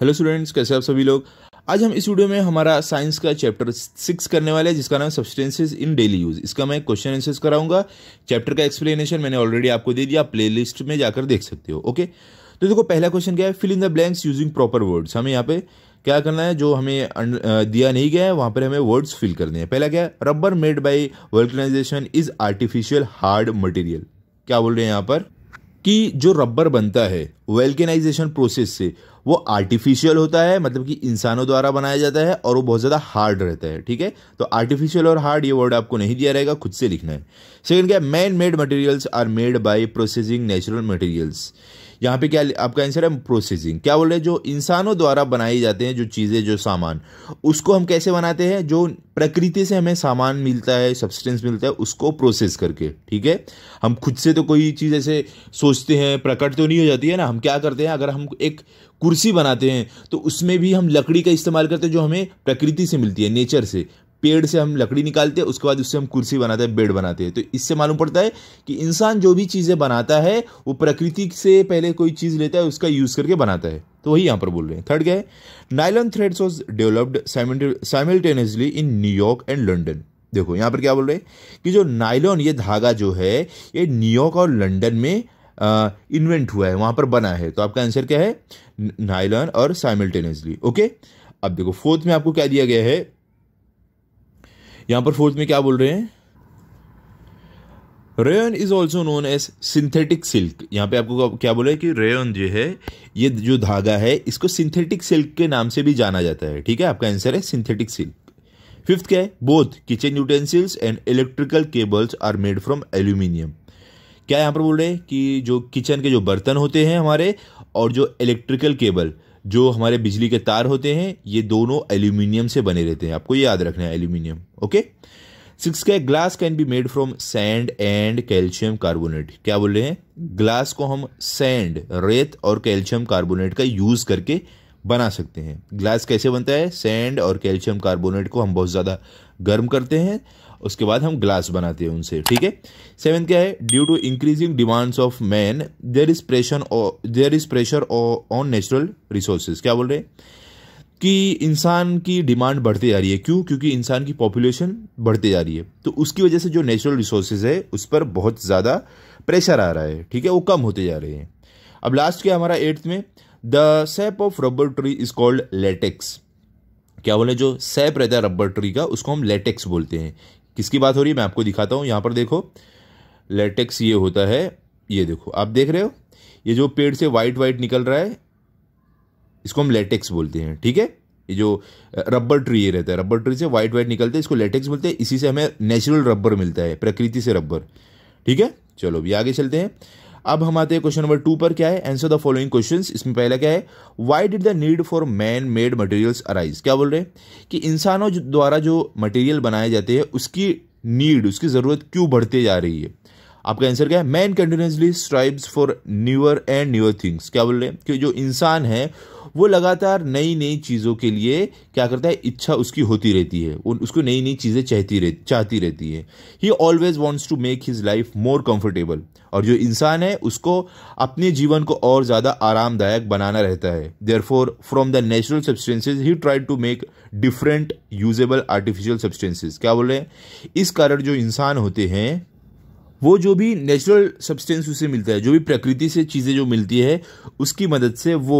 hello students कैसे आप सभी लोग आज हम इस वीडियो में हमारा साइंस का चैप्टर सिक्स करने वाले हैं जिसका नाम सब्सटेंसेस इन डेली यूज़ इसका मैं क्वेश्चन आंसर्स कराऊंगा चैप्टर का एक्सप्लेनेशन मैंने ऑलरेडी आपको दे दिया प्लेलिस्ट में जाकर देख सकते हो ओके तो देखो पहला क्वेश्चन क्या है fill in the blanks using proper words हमें यहाँ पे क्या करना है जो हमें अं, दिया नहीं गया है वहाँ पर हमें वर्ड्स फिल करने हैं पहला क्या है rubber made by vulcanization is artificial hard material क्या बोल रहे हैं यहाँ पर कि जो रबर बनता है वेल्केनाइजेशन प्रोसेस से वो आर्टिफिशियल होता है मतलब कि इंसानों द्वारा बनाया जाता है और वो बहुत ज़्यादा हार्ड रहता है ठीक है तो आर्टिफिशियल और हार्ड ये वर्ड आपको नहीं दिया रहेगा खुद से लिखना है सेकंड क्या man made materials are made by processing natural materials यहाँ पे क्या आपका आंसर है प्रोसेसिंग क्या बोल रहे हैं जो इंसानों द्वारा बनाई जाते हैं जो चीज़ें जो सामान उसको हम कैसे बनाते हैं जो प्रकृति से हमें सामान मिलता है सब्सटेंस मिलता है उसको प्रोसेस करके ठीक है हम खुद से तो कोई चीज़ ऐसे सोचते हैं प्रकट तो नहीं हो जाती है ना हम क्या करते हैं अगर हम एक कुर्सी बनाते हैं तो उसमें भी हम लकड़ी का इस्तेमाल करते हैं जो हमें प्रकृति से मिलती है नेचर से पेड़ से हम लकड़ी निकालते हैं उसके बाद उससे हम कुर्सी बनाते हैं बेड बनाते हैं तो इससे मालूम पड़ता है कि इंसान जो भी चीज़ें बनाता है वो प्रकृति से पहले कोई चीज़ लेता है उसका यूज़ करके बनाता है तो वही यहाँ पर बोल रहे हैं थर्ड क्या है nylon threads was developed simultaneously in New York and London देखो यहाँ पर क्या बोल रहे हैं कि जो नाइलॉन ये धागा जो है ये न्यूयॉर्क और लंडन में इन्वेंट हुआ है वहाँ पर बना है तो आपका आंसर क्या है नाइलॉन और साइमल्टेनियसली ओके अब देखो फोर्थ में आपको क्या दिया गया है यहां पर फोर्थ में क्या बोल रहे हैं rayon is also known as synthetic silk यहाँ पे आपको क्या बोला है कि रेयन जो है ये जो धागा है इसको सिंथेटिक सिल्क के नाम से भी जाना जाता है ठीक है आपका आंसर है सिंथेटिक सिल्क फिफ्थ क्या है both kitchen utensils and electrical cables are made from aluminium क्या यहाँ पर बोल रहे हैं कि जो किचन के जो बर्तन होते हैं हमारे और जो इलेक्ट्रिकल केबल जो हमारे बिजली के तार होते हैं ये दोनों एल्यूमिनियम से बने रहते हैं आपको याद रखना है एल्यूमिनियम ओके सिक्स के glass can be made from sand and calcium carbonate क्या बोल रहे हैं ग्लास को हम सैंड रेत और कैल्शियम कार्बोनेट का यूज़ करके बना सकते हैं ग्लास कैसे बनता है सैंड और कैल्शियम कार्बोनेट को हम बहुत ज़्यादा गर्म करते हैं उसके बाद हम ग्लास बनाते हैं उनसे ठीक है सेवन क्या है due to increasing demands of man there is pressure there is pressure on natural resources क्या बोल रहे हैं कि इंसान की डिमांड बढ़ती जा रही है क्यों क्योंकि इंसान की पॉपुलेशन बढ़ती जा रही है तो उसकी वजह से जो नेचुरल रिसोर्सेज है उस पर बहुत ज़्यादा प्रेशर आ रहा है ठीक है वो कम होते जा रहे हैं अब लास्ट क्या हमारा एट्थ में the sap of rubber tree is called latex क्या बोले जो सैप रहता है रबर ट्री का उसको हम लेटेक्स बोलते हैं किसकी बात हो रही है मैं आपको दिखाता हूँ यहाँ पर देखो लेटेक्स ये होता है ये देखो आप देख रहे हो ये जो पेड़ से वाइट वाइट निकल रहा है इसको हम लेटेक्स बोलते हैं ठीक है ये जो रबर ट्री ये रहता है रबर ट्री से वाइट वाइट निकलते हैं इसको लेटेक्स बोलते हैं इसी से हमें नेचुरल रबर मिलता है प्रकृति से रबर ठीक है चलो अभी आगे चलते हैं अब हम आते हैं क्वेश्चन नंबर टू पर क्या है आंसर द फॉलोइंग क्वेश्चन इसमें पहला क्या है why did the need for man made materials arise क्या बोल रहे हैं कि इंसानों द्वारा जो मटेरियल बनाए जाते हैं उसकी नीड उसकी ज़रूरत क्यों बढ़ती जा रही है आपका आंसर क्या है man continuously strives for newer and newer things क्या बोल रहे हैं कि जो इंसान है वो लगातार नई नई चीज़ों के लिए क्या करता है इच्छा उसकी होती रहती है उसको नई नई चीज़ें चाहती रह चाहती रहती है he always wants to make his life more comfortable और जो इंसान है उसको अपने जीवन को और ज़्यादा आरामदायक बनाना रहता है therefore from the natural substances he try to make different usable artificial substances क्या बोल रहे हैं इस कारण जो इंसान होते हैं वो जो भी नेचुरल सब्सटेंस उसे मिलता है जो भी प्रकृति से चीज़ें जो मिलती है उसकी मदद से वो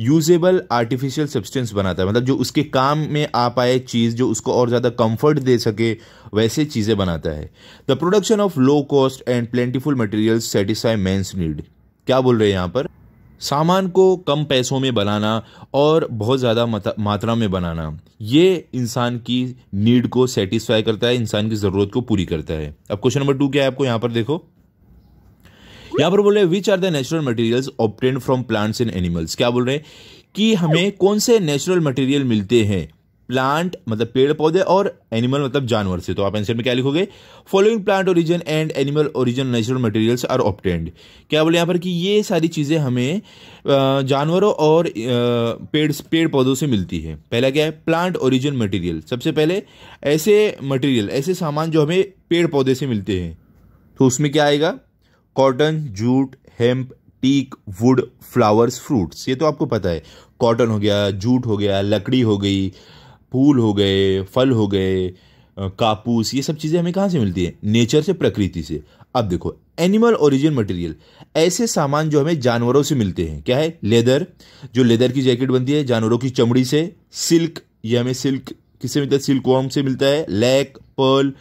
यूजेबल आर्टिफिशियल सब्सटेंस बनाता है मतलब जो उसके काम में आ पाए चीज़ जो उसको और ज़्यादा कंफर्ट दे सके वैसे चीज़ें बनाता है the production of low cost and plentiful material satisfy man's need क्या बोल रहे हैं यहाँ पर सामान को कम पैसों में बनाना और बहुत ज़्यादा मात्रा में बनाना ये इंसान की नीड को सेटिस्फाई करता है इंसान की ज़रूरत को पूरी करता है अब क्वेश्चन नंबर टू क्या है आपको यहाँ पर देखो यहाँ पर बोल रहे हैं which are the natural materials obtain from plants and animals क्या बोल रहे हैं कि हमें कौन से नेचुरल मटेरियल मिलते हैं प्लांट मतलब पेड़ पौधे और एनिमल मतलब जानवर से तो आप आंसर में क्या लिखोगे following plant origin and animal origin natural materials are obtained क्या बोले यहाँ पर कि ये सारी चीज़ें हमें जानवरों और पेड़ पेड़ पौधों से मिलती है पहला क्या है प्लांट ओरिजिन मटेरियल सबसे पहले ऐसे मटेरियल ऐसे सामान जो हमें पेड़ पौधे से मिलते हैं तो उसमें क्या आएगा cotton jute hemp teak wood flowers fruits ये तो आपको पता है कॉटन हो गया जूट हो गया लकड़ी हो गई फूल हो गए फल हो गए कापूस ये सब चीज़ें हमें कहाँ से मिलती हैं नेचर से प्रकृति से अब देखो एनिमल ओरिजिन मटेरियल ऐसे सामान जो हमें जानवरों से मिलते हैं क्या है लेदर जो लेदर की जैकेट बनती है जानवरों की चमड़ी से सिल्क ये हमें सिल्क किससे मिलता है सिल्क वॉर्म से मिलता है लैक पर्ल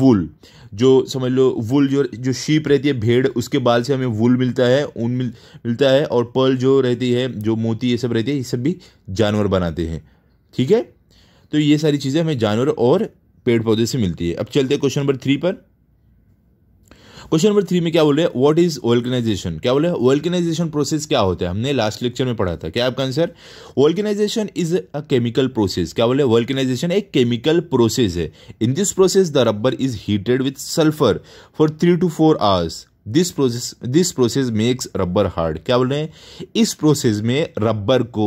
वुल जो समझ लो वुल जो जो शीप रहती है भेड़ उसके बाल से हमें वुल मिलता है ऊन मिल, मिलता है और पर्ल जो रहती है जो मोती ये सब रहती है ये सब भी जानवर बनाते हैं ठीक है तो ये सारी चीज़ें हमें जानवर और पेड़ पौधे से मिलती है अब चलते हैं क्वेश्चन नंबर थ्री पर क्वेश्चन नंबर थ्री में क्या बोल रहे हैं वॉट इज वोल्कनाइजेशन क्या बोल रहे हैं वोल्कनाइजेशन प्रोसेस क्या होता है हमने लास्ट लेक्चर में पढ़ा था क्या आपका answer vulcanization is a chemical process क्या बोले वोल्कनाइजेशन एक केमिकल प्रोसेस है in this process the rubber is heated with sulphur for three to four hours this process this process makes rubber hard क्या बोल रहे हैं इस प्रोसेस में रबर को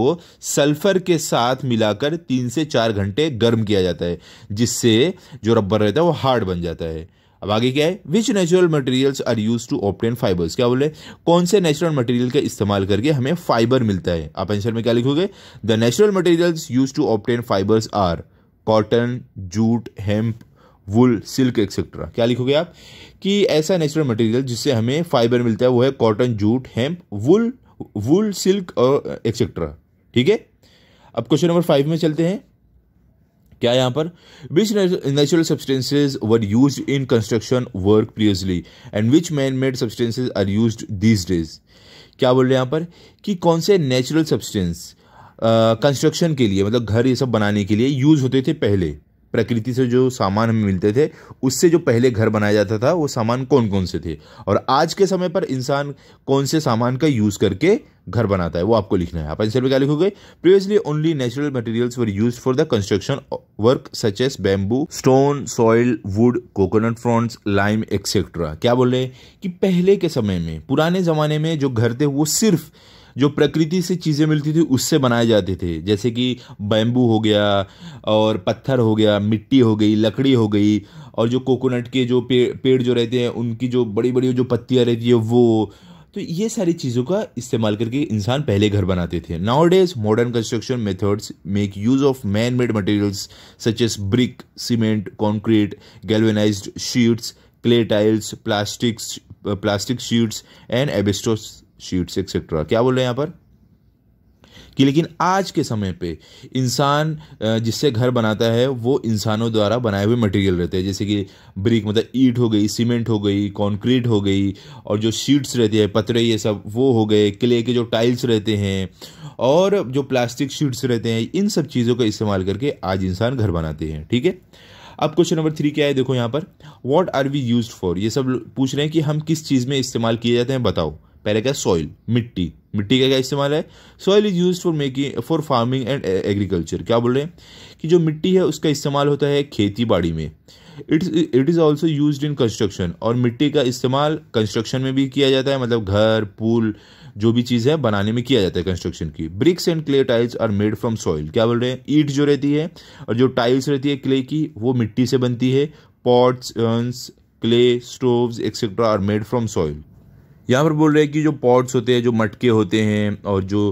सल्फर के साथ मिलाकर तीन से चार घंटे गर्म किया जाता है जिससे जो रबर रहता है वो हार्ड बन जाता है अब आगे क्या है which natural materials are use to obtain fibres क्या बोले कौन से नेचुरल मटेरियल का इस्तेमाल करके हमें फाइबर मिलता है आप आंसर में क्या लिखोगे the natural materials use to obtain fibres are cotton jute hemp wool silk etcetera क्या लिखोगे आप कि ऐसा नेचुरल मटेरियल जिससे हमें फाइबर मिलता है वो है cotton jute hemp wool wool silk और एक्सेट्रा ठीक है अब क्वेश्चन नंबर फाइव में चलते हैं क्या यहाँ पर which natural substances were use in construction work previously and which man made substances are use these days क्या बोल रहे हैं यहाँ पर कि कौन से नेचुरल सब्सटेंस कंस्ट्रक्शन के लिए मतलब घर ये सब बनाने के लिए यूज होते थे पहले प्रकृति से जो सामान हमें मिलते थे उससे जो पहले घर बनाया जाता था वो सामान कौन कौन से थे और आज के समय पर इंसान कौन से सामान का यूज़ करके घर बनाता है वो आपको लिखना है आप आंसर में क्या लिखोगे previously only natural materials were use for the construction work such as bamboo stone soil wood coconut fronds lime etcetera क्या बोल रहे हैं कि पहले के समय में पुराने जमाने में जो घर थे वो सिर्फ जो प्रकृति से चीज़ें मिलती थी उससे बनाए जाते थे जैसे कि बैम्बू हो गया और पत्थर हो गया मिट्टी हो गई लकड़ी हो गई और जो कोकोनट के जो पेड़ पेड़ जो रहते हैं उनकी जो बड़ी बड़ी जो पत्तियाँ रहती है वो तो ये सारी चीज़ों का इस्तेमाल करके इंसान पहले घर बनाते थे nowadays modern construction methods make use of man made materials such as brick cement concrete galvanize sheets clay tiles plastics plastic sheets and asbestos sheets etcetera क्या बोल रहे हैं यहाँ पर कि लेकिन आज के समय पे इंसान जिससे घर बनाता है वो इंसानों द्वारा बनाए हुए मटेरियल रहते हैं जैसे कि ब्रिक मतलब ईट हो गई सीमेंट हो गई कंक्रीट हो गई और जो शीट्स रहती है पतरे ये सब वो हो गए क्ले के जो टाइल्स रहते हैं और जो प्लास्टिक शीट्स रहते हैं इन सब चीज़ों का इस्तेमाल करके आज इंसान घर बनाते हैं ठीक है अब क्वेश्चन नंबर थ्री क्या है देखो यहाँ पर what are we use for ये सब पूछ रहे हैं कि हम किस चीज़ में इस्तेमाल किए जाते हैं बताओ पहले क्या सॉइल मिट्टी मिट्टी का क्या इस्तेमाल है soil is use for making for farming and agriculture क्या बोल रहे हैं कि जो मिट्टी है उसका इस्तेमाल होता है खेती बाड़ी में it's it is also use in construction और मिट्टी का इस्तेमाल कंस्ट्रक्शन में भी किया जाता है मतलब घर पुल जो भी चीज़ है बनाने में किया जाता है कंस्ट्रक्शन की bricks and clay tiles are made from soil क्या बोल रहे हैं ईट जो रहती है और जो टाइल्स रहती है क्ले की वो मिट्टी से बनती है pots clay stove etcetera are made from soil यहाँ पर बोल रहे हैं कि जो पॉट्स होते हैं जो मटके होते हैं और जो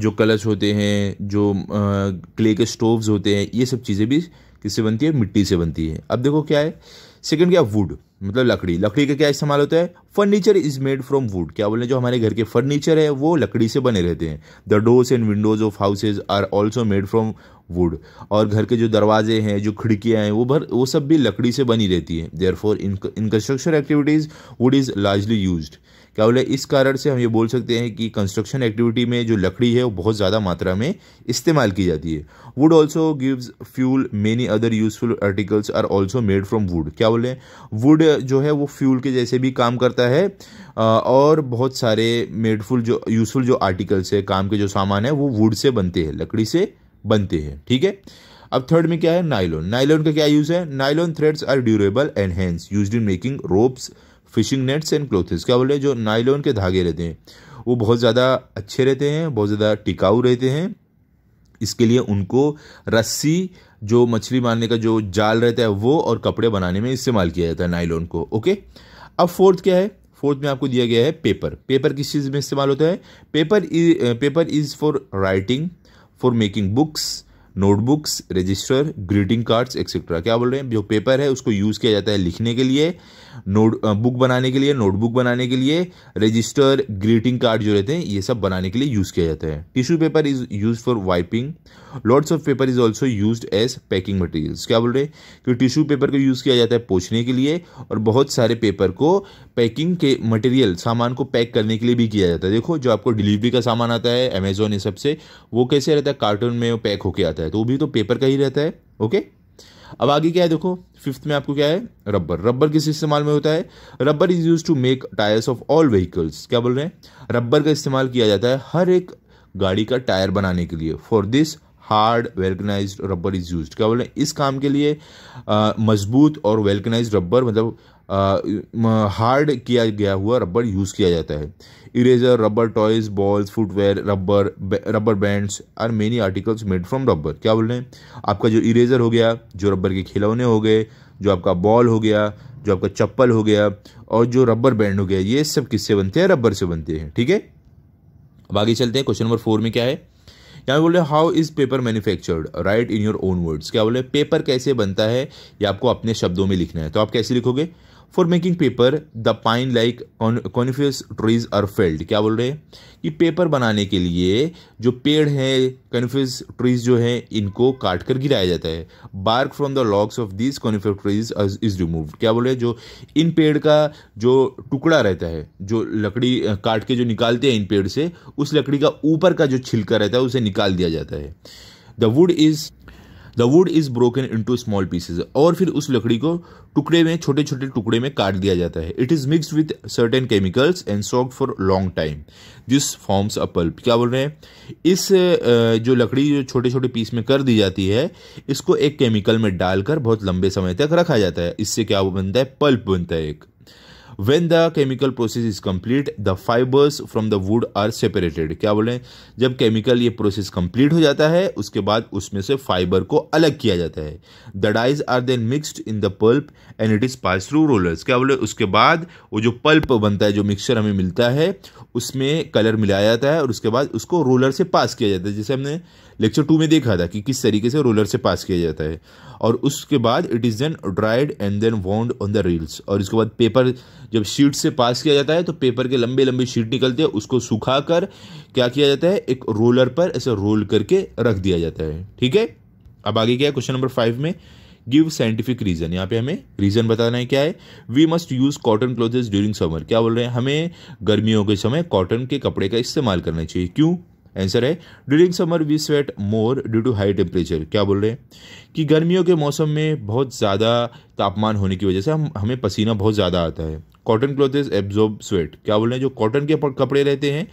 जो कलश होते हैं जो क्ले के स्टोव्स होते हैं ये सब चीज़ें भी किससे बनती है मिट्टी से बनती है अब देखो क्या है सेकंड क्या वुड मतलब लकड़ी लकड़ी का क्या इस्तेमाल होता है furniture is made from wood क्या हैं जो हमारे घर के फर्नीचर है वो लकड़ी से बने रहते हैं the doors and windows of houses are also made from wood और घर के जो दरवाजे हैं जो खिड़कियाँ हैं वो भर वो सब भी लकड़ी से बनी रहती है therefore in in construction activities wood is largely use क्या बोले इस कारण से हम ये बोल सकते हैं कि कंस्ट्रक्शन एक्टिविटी में जो लकड़ी है वो बहुत ज़्यादा मात्रा में इस्तेमाल की जाती है wood also gives fuel many other useful articles are also made from wood क्या बोले वुड जो है वो फ्यूल के जैसे भी काम करता है और बहुत सारे मेडफुल जो यूजफुल जो आर्टिकल्स है काम के जो सामान है वो वुड से बनते हैं लकड़ी से बनते हैं ठीक है अब थर्ड में क्या है नाइलॉन नाइलॉन का क्या यूज़ है nylon threads are durable and hence use in making ropes fishing nets and clothes क्या बोले जो नाइलॉन के धागे रहते हैं वो बहुत ज़्यादा अच्छे रहते हैं बहुत ज़्यादा टिकाऊ रहते हैं इसके लिए उनको रस्सी जो मछली मारने का जो जाल रहता है वो और कपड़े बनाने में इस्तेमाल किया जाता है नाइलॉन को ओके अब फोर्थ क्या है फोर्थ में आपको दिया गया है पेपर पेपर किस चीज़ में इस्तेमाल होता है paper paper is for writing for making books notebooks register greeting cards etcetera क्या बोल रहे हैं जो पेपर है उसको यूज़ किया जाता है लिखने के लिए नोट बुक बनाने के लिए नोटबुक बनाने के लिए रजिस्टर ग्रीटिंग कार्ड जो रहते हैं ये सब बनाने के लिए यूज़ किया जाता है tissue paper is use for wiping lots of paper is also use as packing materials क्या बोल रहे हैं कि टिश्यू पेपर का यूज़ किया जाता है पोछने के लिए और बहुत सारे पेपर को पैकिंग के मटेरियल सामान को पैक करने के लिए भी किया जाता है देखो जो आपको डिलीवरी का सामान आता है अमेजोन ये सबसे वो कैसे रहता है कार्टून में पैक होके आता है तो वो भी तो पेपर का ही रहता है ओके अब आगे क्या है देखो फिफ्थ में आपको क्या है रबर रबर किस इस्तेमाल में होता है rubber is use to make tyres of all vehicles क्या बोल रहे हैं रबर का इस्तेमाल किया जाता है हर एक गाड़ी का टायर बनाने के लिए for this hard vulcanize rubber is use क्या बोले इस काम के लिए मजबूत और वेलकनाइज रबर मतलब हार्ड किया गया हुआ रबर यूज़ किया जाता है eraser rubber toys balls footwear rubber rubber bands और many articles made from rubber क्या बोल रहे हैं आपका जो इरेजर हो गया जो रबर के खिलौने हो गए जो आपका बॉल हो गया जो आपका चप्पल हो गया और जो रबर बैंड हो गया ये सब किससे बनते हैं रबर से बनते हैं ठीक है बाकी आगे चलते हैं क्वेश्चन नंबर फोर में क्या है यहाँ बोले how is paper manufactured write in your own words क्या बोले पेपर कैसे बनता है ये आपको अपने शब्दों में लिखना है तो आप कैसे लिखोगे for making paper the pine like coniferous trees are felled क्या बोल रहे हैं कि पेपर बनाने के लिए जो पेड़ हैं कॉनिफियस ट्रीज जो हैं इनको काट कर गिराया जाता है bark from the logs of this coniferous trees is remove क्या बोल रहे हैं जो इन पेड़ का जो टुकड़ा रहता है जो लकड़ी काट के जो निकालते हैं इन पेड़ से उस लकड़ी का ऊपर का जो छिलका रहता है उसे निकाल दिया जाता है the wood is the wood is broken into small pieces और फिर उस लकड़ी को टुकड़े में छोटे छोटे टुकड़े में काट दिया जाता है it is mixed with certain chemicals and soaked for long time this forms a pulp क्या बोल रहे हैं इस जो लकड़ी जो छोटे छोटे पीस में कर दी जाती है इसको एक केमिकल में डालकर बहुत लंबे समय तक रखा जाता है इससे क्या बनता है पल्प बनता है एक when the chemical process is complete the fibres from the wood are separated क्या बोलें जब केमिकल ये प्रोसेस कंप्लीट हो जाता है उसके बाद उसमें से फाइबर को अलग किया जाता है the dyes are then mixed in the pulp and it is pass through rollers क्या बोले उसके बाद वो जो पल्प बनता है जो मिक्सचर हमें मिलता है उसमें कलर मिलाया जाता है और उसके बाद उसको रोलर से पास किया जाता है जैसे हमने लेक्चर टू में देखा था कि किस तरीके से रोलर से पास किया जाता है और उसके बाद it is then dried and then wound on the reels और इसके बाद पेपर जब शीट से पास किया जाता है तो पेपर के लंबे लंबे शीट निकलते हैं उसको सुखा कर क्या किया जाता है एक रोलर पर ऐसे रोल करके रख दिया जाता है ठीक है अब आगे क्या है क्वेश्चन नंबर फाइव में गिव साइंटिफिक रीजन यहाँ पे हमें रीजन बताना है क्या है we must use cotton clothes during summer क्या बोल रहे हैं हमें गर्मियों के समय कॉटन के कपड़े का इस्तेमाल करना चाहिए क्यों आंसर है during summer we sweat more due to high temperature क्या बोल रहे हैं कि गर्मियों के मौसम में बहुत ज़्यादा तापमान होने की वजह से हम हमें पसीना बहुत ज़्यादा आता है कॉटन क्लोथेज एब्जॉर्ब स्वेट क्या बोल रहे हैं जो कॉटन के कपड़े रहते हैं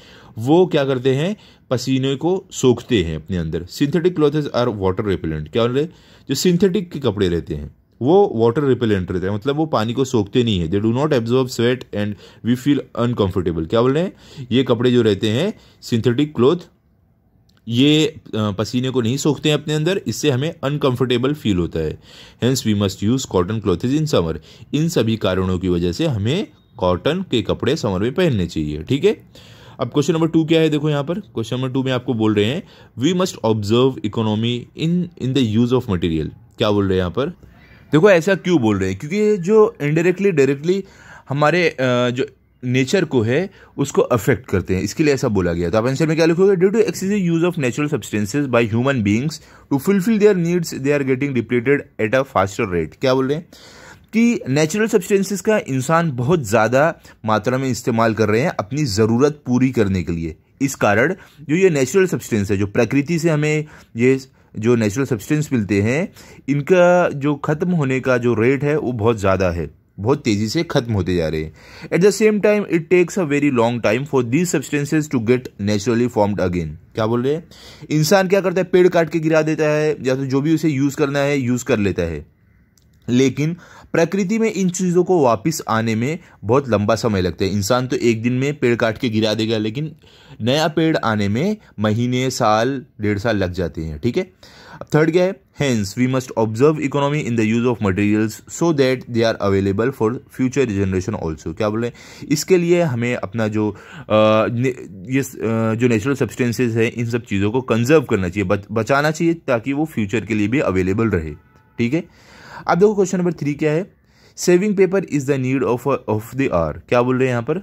वो क्या करते हैं पसीने को सोखते हैं अपने अंदर synthetic clothes are water repellent क्या बोल रहे हैं जो सिंथेटिक के कपड़े रहते हैं वो वाटर रिपेलेंट रहता है मतलब वो पानी को सोखते नहीं है they do not absorb sweat and we feel uncomfortable क्या बोल रहे हैं ये कपड़े जो रहते हैं सिंथेटिक क्लोथ ये पसीने को नहीं सोखते हैं अपने अंदर इससे हमें अनकंफर्टेबल फील होता है hence we must use cotton clothes in summer इन सभी कारणों की वजह से हमें कॉटन के कपड़े समर में पहनने चाहिए ठीक है अब क्वेश्चन नंबर टू क्या है देखो यहाँ पर क्वेश्चन नंबर टू में आपको बोल रहे हैं we must observe economy in in the use of material क्या बोल रहे हैं यहाँ पर देखो ऐसा क्यों बोल रहे हैं क्योंकि जो इनडायरेक्टली डायरेक्टली हमारे जो नेचर को है उसको अफेक्ट करते हैं इसके लिए ऐसा बोला गया तो आप आंसर में क्या लिखोगे due to excessive use of natural substances by human beings to fulfil their needs they are getting depleted at a faster rate क्या बोल रहे हैं कि नेचुरल सब्सटेंसेस का इंसान बहुत ज़्यादा मात्रा में इस्तेमाल कर रहे हैं अपनी ज़रूरत पूरी करने के लिए इस कारण जो ये नेचुरल सब्सटेंस है जो प्रकृति से हमें ये जो नेचुरल सब्सटेंस मिलते हैं इनका जो ख़त्म होने का जो रेट है वो बहुत ज़्यादा है बहुत तेज़ी से ख़त्म होते जा रहे हैं at the same time it takes a very long time for these substances to get naturally formed again क्या बोल रहे हैं इंसान क्या करता है पेड़ काट के गिरा देता है या तो जो भी उसे यूज़ करना है यूज़ कर लेता है लेकिन प्रकृति में इन चीज़ों को वापस आने में बहुत लंबा समय लगता है इंसान तो एक दिन में पेड़ काट के गिरा देगा लेकिन नया पेड़ आने में महीने साल डेढ़ साल लग जाते हैं ठीक है अब थर्ड क्या है hence we must observe economy in the use of materials so that they are available for future generation also क्या बोल रहे हैं इसके लिए हमें अपना जो ये जो नेचुरल सब्सटेंसेज है इन सब चीज़ों को कंजर्व करना चाहिए बचाना चाहिए ताकि वो फ्यूचर के लिए भी अवेलेबल रहे ठीक है अब देखो क्वेश्चन नंबर थ्री क्या है saving paper is the need of of the hour क्या बोल रहे हैं यहाँ पर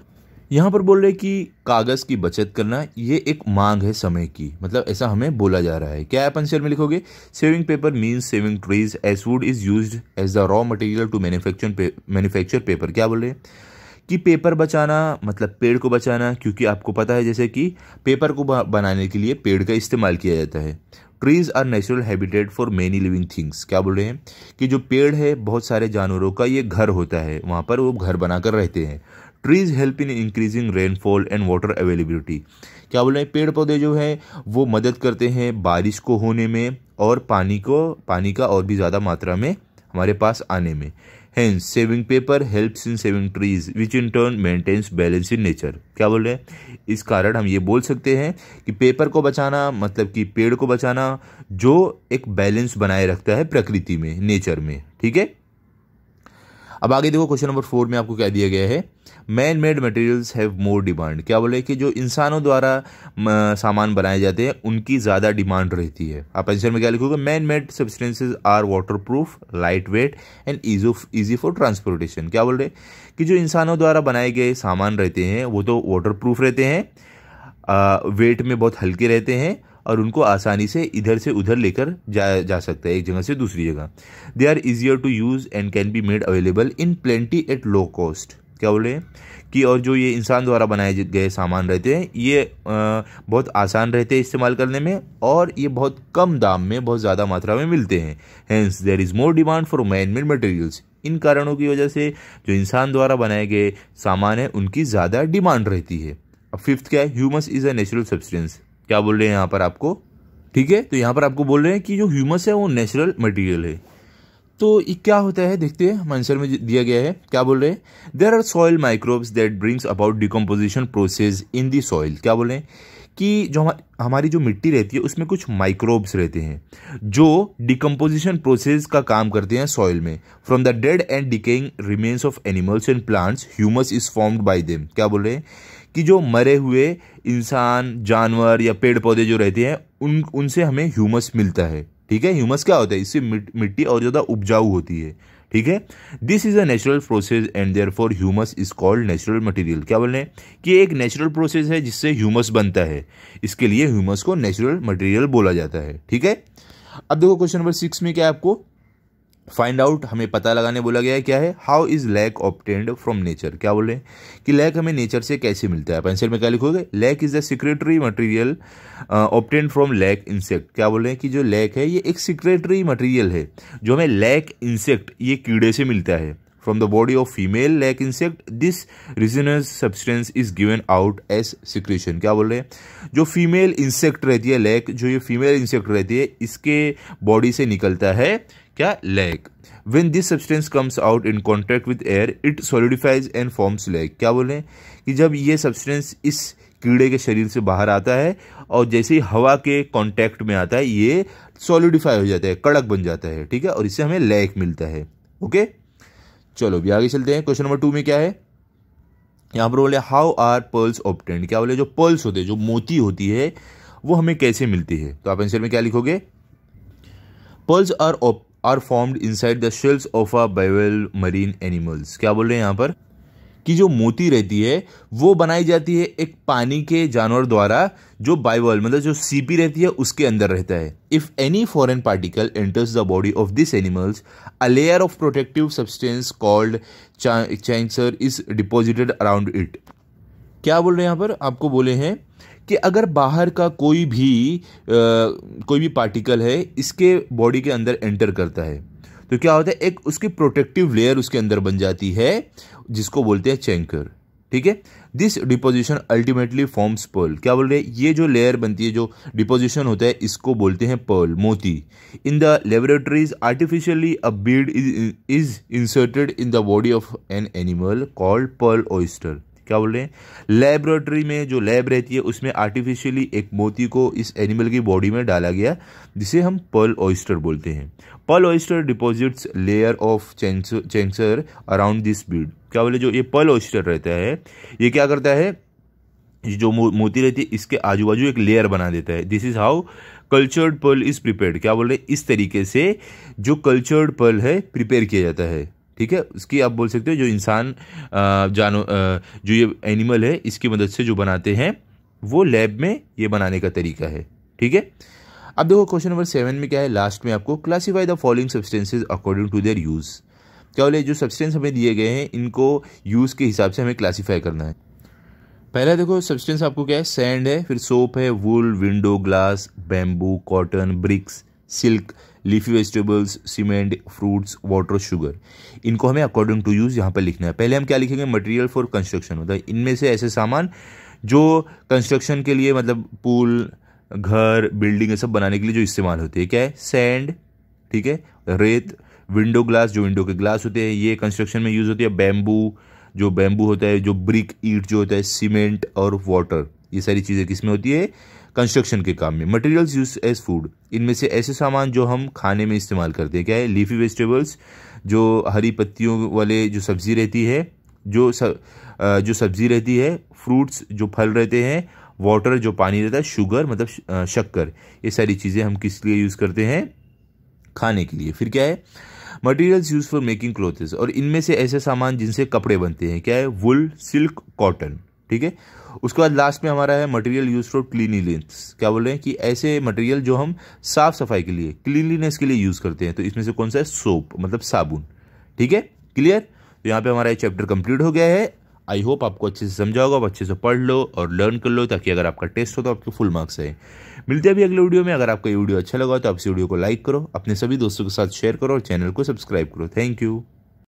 यहाँ पर बोल रहे हैं कि कागज़ की बचत करना ये एक मांग है समय की मतलब ऐसा हमें बोला जा रहा है क्या आप आंसर में लिखोगे saving paper means saving trees as wood is use as the raw material to manufacture manufacture paper क्या बोल रहे हैं कि पेपर बचाना मतलब पेड़ को बचाना क्योंकि आपको पता है जैसे कि पेपर को बनाने के लिए पेड़ का इस्तेमाल किया जाता है trees are natural habitat for many living things क्या बोल रहे हैं कि जो पेड़ है बहुत सारे जानवरों का ये घर होता है वहाँ पर वो घर बनाकर रहते हैं trees help in increasing rainfall and water availability क्या बोल रहे हैं पेड़ पौधे जो हैं वो मदद करते हैं बारिश को होने में और पानी को पानी का और भी ज़्यादा मात्रा में हमारे पास आने में hence saving paper helps in saving trees which in turn maintains balance in nature क्या बोल रहे हैं इस कारण हम ये बोल सकते हैं कि पेपर को बचाना मतलब कि पेड़ को बचाना जो एक बैलेंस बनाए रखता है प्रकृति में नेचर में ठीक है अब आगे देखो क्वेश्चन नंबर फोर में आपको क्या दिया गया है man made materials have more demand क्या बोले कि जो इंसानों द्वारा सामान बनाए जाते हैं उनकी ज़्यादा डिमांड रहती है आप आंसर में क्या लिखोगे man made substances are waterproof lightweight and ease of easy for transportation क्या बोल रहे कि जो इंसानों द्वारा बनाए गए सामान रहते हैं वो तो वाटर प्रूफ रहते हैं वेट में बहुत हल्के रहते हैं और उनको आसानी से इधर से उधर लेकर जा जा सकता है एक जगह से दूसरी जगह they are easier to use and can be made available in plenty at low cost क्या बोले कि और जो ये इंसान द्वारा बनाए गए सामान रहते हैं ये बहुत आसान रहते हैं इस्तेमाल करने में और ये बहुत कम दाम में बहुत ज़्यादा मात्रा में मिलते हैं hence there is more demand for man made materials इन कारणों की वजह से जो इंसान द्वारा बनाए गए सामान है उनकी ज़्यादा डिमांड रहती है अब फिफ्थ क्या है humus is a natural substance क्या बोल रहे हैं यहाँ पर आपको ठीक है तो यहाँ पर आपको बोल रहे हैं कि जो ह्यूमस है वो नेचुरल मटेरियल है तो ये क्या होता है देखते हैं आंसर में दिया गया है क्या बोल रहे हैं there are soil microbes that brings about decomposition process in the soil क्या बोल रहे हैं कि जो हमारी जो मिट्टी रहती है उसमें कुछ माइक्रोब्स रहते हैं जो डिकम्पोजिशन प्रोसेस का काम करते हैं सॉइल में from the dead and decaying remains of animals and plants humus is formed by them क्या बोल रहे हैं कि जो मरे हुए इंसान जानवर या पेड़ पौधे जो रहते हैं उन उनसे हमें ह्यूमस मिलता है ठीक है ह्यूमस क्या होता है इससे मिट्टी और ज़्यादा उपजाऊ होती है ठीक है this is a natural process and therefore humus is called natural material क्या बोल रहे हैं कि एक नेचुरल प्रोसेस है जिससे ह्यूमस बनता है इसके लिए ह्यूमस को नेचुरल मटेरियल बोला जाता है ठीक है अब देखो क्वेश्चन नंबर सिक्स में क्या है आपको फाइंड आउट हमें पता लगाने बोला गया है क्या है how is lac obtained from nature क्या बोल रहे हैं कि लैक हमें नेचर से कैसे मिलता है पेंसिल में क्या लिखोगे lac is the secretory material obtained from lac insect क्या बोल रहे हैं कि जो लैक है ये एक सिक्रेटरी मटेरियल है जो हमें लैक इंसेक्ट ये कीड़े से मिलता है from the body of female lac insect this resinous substance is given out as secretion क्या बोल रहे हैं जो फीमेल इंसेक्ट रहती है लैक जो ये फीमेल इंसेक्ट रहती है इसके बॉडी से निकलता है क्या lac when this substance comes out in contact with air it solidifies and forms lac क्या बोले कि जब ये सब्सटेंस इस कीड़े के शरीर से बाहर आता है और जैसे ही हवा के कांटेक्ट में आता है ये सॉलिडिफाई हो जाता है कड़क बन जाता है ठीक है और इससे हमें लैग मिलता है ओके चलो अभी आगे चलते हैं क्वेश्चन नंबर टू में क्या है यहाँ पर बोले हाउ आर पर्ल्स ऑप्टेंड क्या बोले जो पर्ल्स होते हैं जो मोती होती है वो हमें कैसे मिलती है तो आप आंसर में क्या लिखोगे pearls are are formed inside the shells of a bivalve marine animals क्या बोल रहे हैं यहाँ पर कि जो मोती रहती है वो बनाई जाती है एक पानी के जानवर द्वारा जो बाइवल मतलब जो सीपी रहती है उसके अंदर रहता है if any foreign particle enters the body of this animals a layer of protective substance called chancre is deposited around it क्या बोल रहे हैं यहाँ पर आपको बोले हैं कि अगर बाहर का कोई भी आ, कोई भी पार्टिकल है इसके बॉडी के अंदर एंटर करता है तो क्या होता है एक उसकी प्रोटेक्टिव लेयर उसके अंदर बन जाती है जिसको बोलते हैं चैंकर ठीक है this deposition ultimately forms pearl क्या बोल रहे हैं ये जो लेयर बनती है जो डिपोजिशन होता है इसको बोलते हैं पर्ल मोती in the laboratories artificially a bead is inserted in the body of an animal called pearl oyster क्या बोल रहे हैं लेबोरेटरी में जो लैब रहती है उसमें आर्टिफिशियली एक मोती को इस एनिमल की बॉडी में डाला गया जिसे हम पर्ल ऑयस्टर बोलते हैं pearl oyster deposits layer of chancre around this bead क्या बोले जो ये पर्ल ऑयस्टर रहता है ये क्या करता है जो मोती रहती है इसके आजू बाजू एक लेयर बना देता है this is how cultured pearl is prepare क्या बोल रहे हैं इस तरीके से जो कल्चर्ड पर्ल है प्रिपेयर किया जाता है ठीक है इसकी आप बोल सकते हो जो इंसान जानो जो ये एनिमल है इसकी मदद से जो बनाते हैं वो लैब में ये बनाने का तरीका है ठीक है अब देखो क्वेश्चन नंबर सेवन में क्या है लास्ट में आपको classify the following substances according to their use क्या बोले जो सब्सटेंस हमें दिए गए हैं इनको यूज़ के हिसाब से हमें क्लासीफाई करना है पहला देखो सब्सटेंस आपको क्या है सैंड है फिर सोप है wool window glass bamboo cotton bricks silk leafy vegetables cement fruits water sugar इनको हमें अकॉर्डिंग टू यूज़ यहाँ पर लिखना है पहले हम क्या लिखेंगे मटेरियल फॉर कंस्ट्रक्शन मतलब इनमें से ऐसे सामान जो कंस्ट्रक्शन के लिए मतलब पुल घर बिल्डिंग ये सब बनाने के लिए जो इस्तेमाल होते हैं क्या है सैंड ठीक है रेत विंडो ग्लास जो विंडो के ग्लास होते हैं ये कंस्ट्रक्शन में यूज़ होती है बैम्बू जो बैम्बू होता है जो ब्रिक ईट जो होता है सीमेंट और वाटर ये सारी चीज़ें किस में होती है कंस्ट्रक्शन के काम में मटेरियल्स यूज एज फूड इनमें से ऐसे सामान जो हम खाने में इस्तेमाल करते हैं क्या है लीफी वेजिटेबल्स जो हरी पत्तियों वाले जो सब्ज़ी रहती है जो सब, जो सब्ज़ी रहती है फ्रूट्स जो फल रहते हैं वाटर जो पानी रहता है शुगर मतलब शक्कर ये सारी चीज़ें हम किस लिए यूज़ करते हैं खाने के लिए फिर क्या है materials use for making clothes और इनमें से ऐसे सामान जिनसे कपड़े बनते हैं क्या है वुल सिल्क कॉटन ठीक है उसके बाद लास्ट में हमारा है मटेरियल यूज फॉर क्लीनिनेस क्या बोल रहे हैं कि ऐसे मटेरियल जो हम साफ सफाई के लिए क्लीनलीनेस के लिए यूज़ करते हैं तो इसमें से कौन सा है सोप मतलब साबुन ठीक है क्लियर तो यहाँ पे हमारा ये चैप्टर कंप्लीट हो गया है आई होप आपको अच्छे से समझा होगा अच्छे से पढ़ लो और लर्न कर लो ताकि अगर आपका टेस्ट हो तो आपके फुल मार्क्स आए मिलते हैं अभी अगले वीडियो में अगर आपका ये वीडियो अच्छा लगा तो आप इस वीडियो को लाइक करो अपने सभी दोस्तों के साथ शेयर करो और चैनल को सब्सक्राइब करो थैंक यू